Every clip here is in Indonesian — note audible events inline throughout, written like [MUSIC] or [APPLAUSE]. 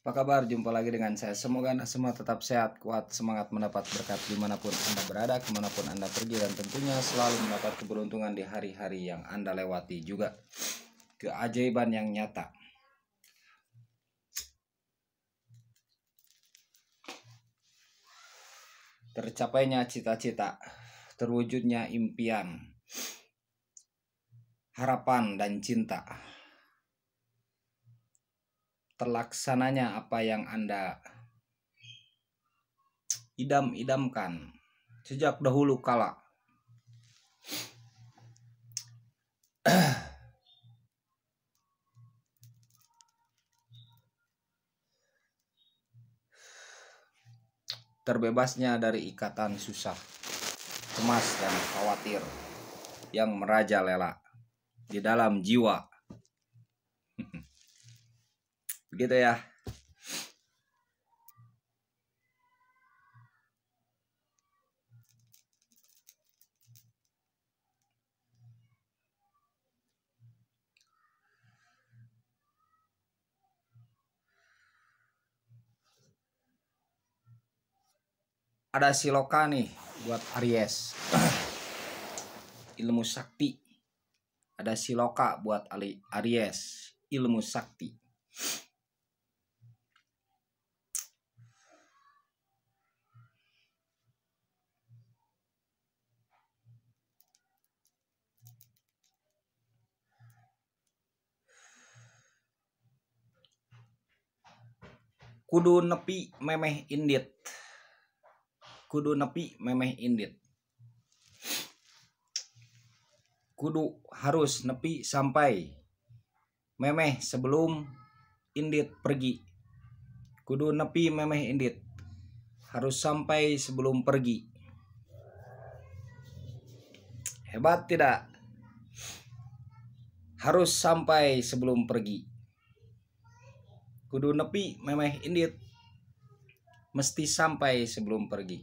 Apa kabar? Jumpa lagi dengan saya. Semoga Anda semua tetap sehat, kuat, semangat mendapat berkat dimanapun Anda berada, kemanapun Anda pergi, dan tentunya selalu mendapat keberuntungan di hari-hari yang Anda lewati juga. Keajaiban yang nyata. Tercapainya cita-cita, terwujudnya impian, harapan, dan cinta terlaksananya apa yang Anda idam-idamkan sejak dahulu kala. Terbebasnya dari ikatan susah, cemas dan khawatir yang merajalela di dalam jiwa gitu ya. ada siloka nih buat Aries. [CLEARS THROAT] Ilmu sakti. Ada siloka buat Ali Aries. Ilmu sakti. kudu nepi memeh indit kudu nepi memeh indit kudu harus nepi sampai memeh sebelum indit pergi kudu nepi memeh indit harus sampai sebelum pergi hebat tidak harus sampai sebelum pergi kudu nepi memeh indit mesti sampai sebelum pergi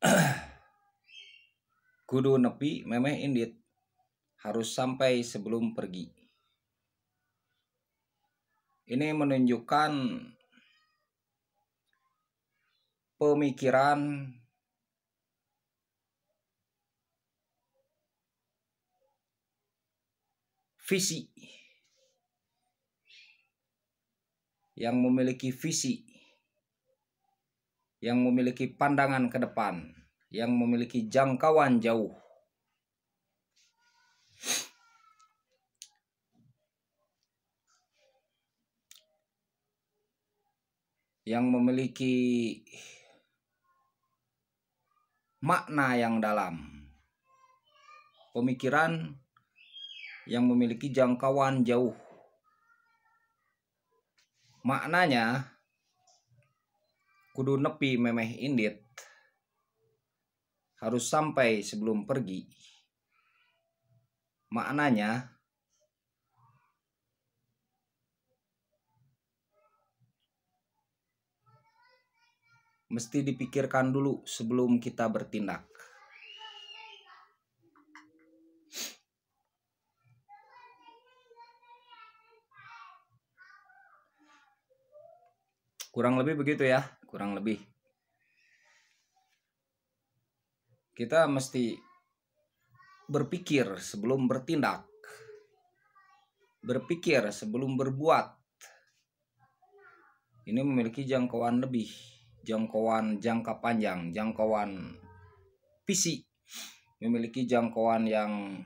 [CLEARS THROAT] kudu nepi memeh indit harus sampai sebelum pergi. Ini menunjukkan pemikiran visi yang memiliki visi yang memiliki pandangan ke depan yang memiliki jangkauan jauh yang memiliki makna yang dalam. Pemikiran yang memiliki jangkauan jauh. Maknanya kudu nepi memeh indit harus sampai sebelum pergi. Maknanya mesti dipikirkan dulu sebelum kita bertindak. Kurang lebih begitu ya, kurang lebih. Kita mesti berpikir sebelum bertindak. Berpikir sebelum berbuat. Ini memiliki jangkauan lebih jangkauan jangka panjang, jangkauan visi, memiliki jangkauan yang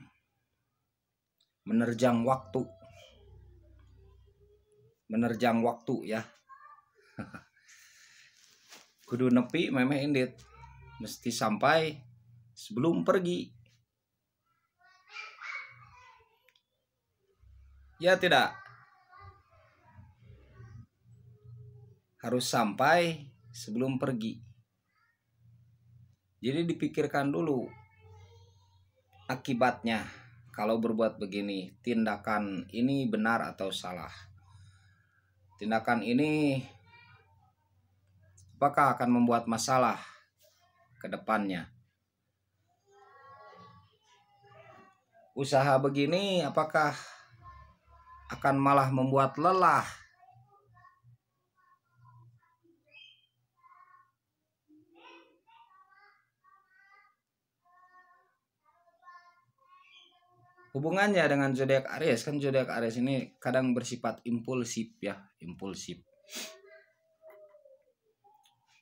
menerjang waktu. Menerjang waktu ya. [LAUGHS] Kudu nepi memang ini mesti sampai sebelum pergi. Ya tidak. Harus sampai sebelum pergi. Jadi dipikirkan dulu akibatnya kalau berbuat begini, tindakan ini benar atau salah. Tindakan ini apakah akan membuat masalah ke depannya? Usaha begini apakah akan malah membuat lelah hubungannya dengan zodiak Aries kan zodiak Aries ini kadang bersifat impulsif ya impulsif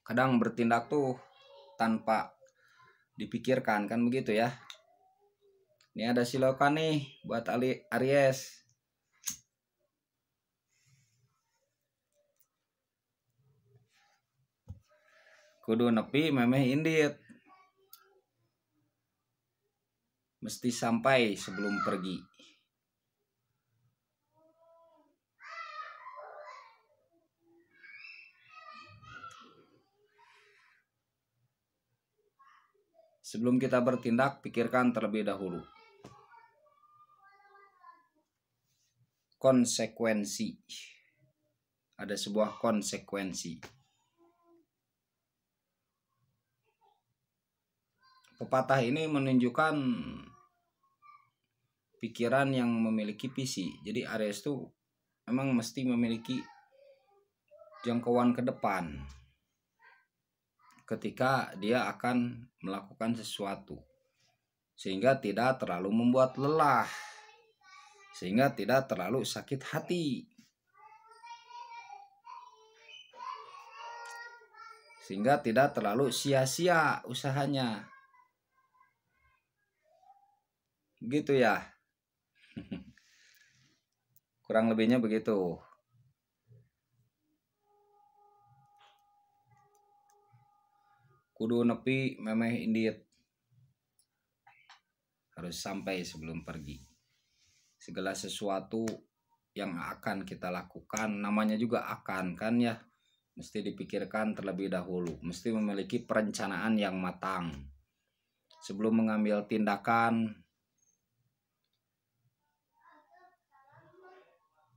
kadang bertindak tuh tanpa dipikirkan kan begitu ya ini ada silokan nih buat Ali Aries kudu nepi memeh indit mesti sampai sebelum pergi. Sebelum kita bertindak, pikirkan terlebih dahulu. Konsekuensi. Ada sebuah konsekuensi. Pepatah ini menunjukkan pikiran yang memiliki visi. Jadi Aries itu memang mesti memiliki jangkauan ke depan ketika dia akan melakukan sesuatu sehingga tidak terlalu membuat lelah sehingga tidak terlalu sakit hati sehingga tidak terlalu sia-sia usahanya gitu ya Kurang lebihnya begitu. Kudu nepi memeh indit Harus sampai sebelum pergi. Segala sesuatu yang akan kita lakukan namanya juga akan kan ya mesti dipikirkan terlebih dahulu mesti memiliki perencanaan yang matang sebelum mengambil tindakan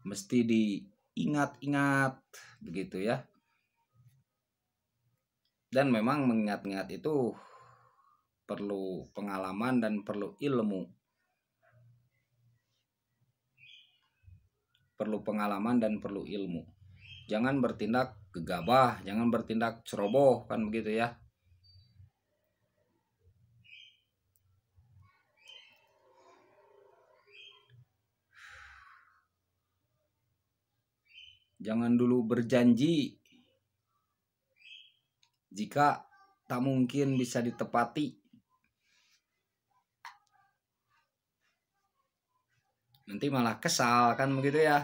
mesti diingat-ingat begitu ya dan memang mengingat-ingat itu perlu pengalaman dan perlu ilmu perlu pengalaman dan perlu ilmu jangan bertindak gegabah jangan bertindak ceroboh kan begitu ya jangan dulu berjanji jika tak mungkin bisa ditepati. Nanti malah kesal kan begitu ya.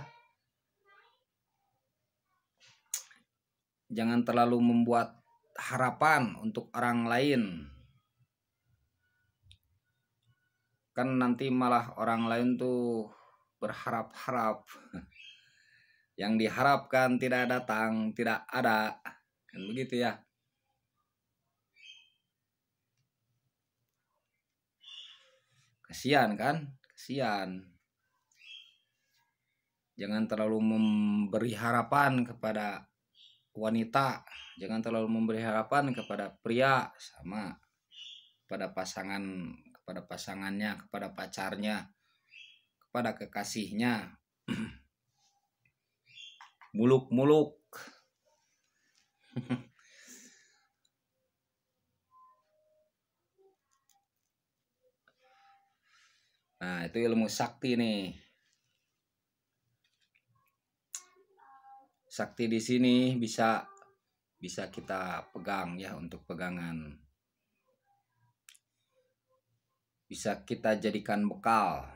Jangan terlalu membuat harapan untuk orang lain. Kan nanti malah orang lain tuh berharap-harap. [LAUGHS] yang diharapkan tidak datang, tidak ada. Kan begitu ya. Kasihan kan? Kasihan. Jangan terlalu memberi harapan kepada wanita, jangan terlalu memberi harapan kepada pria sama kepada pasangan, kepada pasangannya, kepada pacarnya, kepada kekasihnya. [CLEARS THROAT] muluk-muluk [LAUGHS] nah itu ilmu sakti nih sakti di sini bisa bisa kita pegang ya untuk pegangan bisa kita jadikan bekal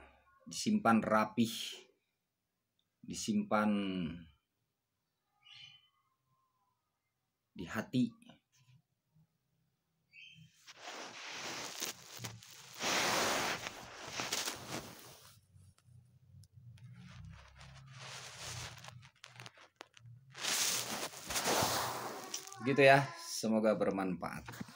disimpan rapih disimpan di hati. Gitu ya, semoga bermanfaat.